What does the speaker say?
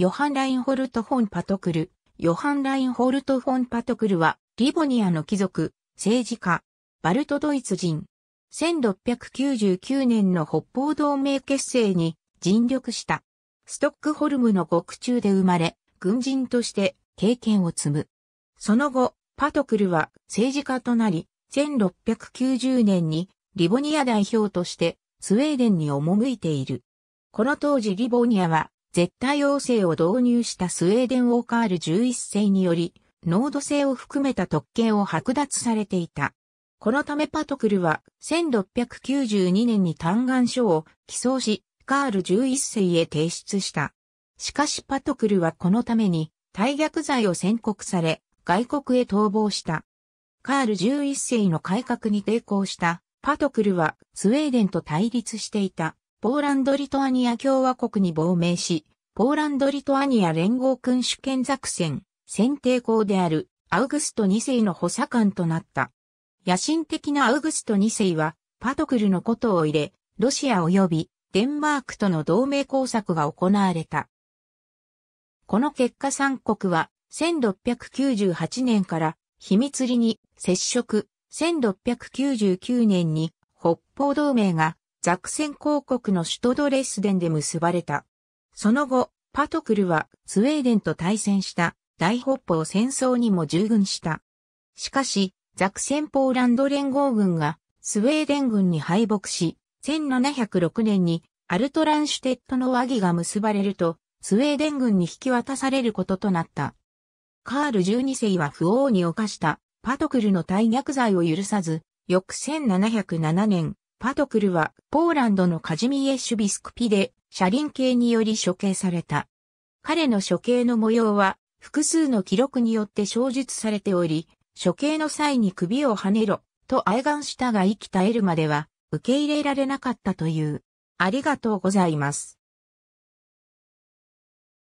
ヨハン・ラインホルト・フォン・パトクル。ヨハン・ラインホルト・フォン・パトクルは、リボニアの貴族、政治家、バルトドイツ人。1699年の北方同盟結成に尽力した。ストックホルムの獄中で生まれ、軍人として経験を積む。その後、パトクルは政治家となり、1690年にリボニア代表としてスウェーデンに赴いている。この当時リボニアは絶対王政を導入したスウェーデン王カール11世により、濃度性を含めた特権を剥奪されていた。このためパトクルは1692年に嘆願書を起草し、カール11世へ提出した。しかしパトクルはこのために大逆罪を宣告され、外国へ逃亡した。カール11世の改革に抵抗したパトクルはスウェーデンと対立していた。ポーランド・リトアニア共和国に亡命し、ポーランド・リトアニア連合君主権作戦、選定校であるアウグスト2世の補佐官となった。野心的なアウグスト2世は、パトクルのことを入れ、ロシア及びデンマークとの同盟工作が行われた。この結果三国は、1698年から秘密裏に接触、1699年に北方同盟がザクセン公国の首都ドレスデンで結ばれた。その後、パトクルはスウェーデンと対戦した大北方戦争にも従軍した。しかし、ザクセンポーランド連合軍がスウェーデン軍に敗北し、1706年にアルトランシュテットの和議が結ばれると、スウェーデン軍に引き渡されることとなった。カール12世は不王に犯したパトクルの大逆罪を許さず、翌1707年、パトクルはポーランドのカジミエシュビスクピで車輪系により処刑された。彼の処刑の模様は複数の記録によって詳述されており、処刑の際に首をはねろと哀願したが生き絶えるまでは受け入れられなかったという。ありがとうございます。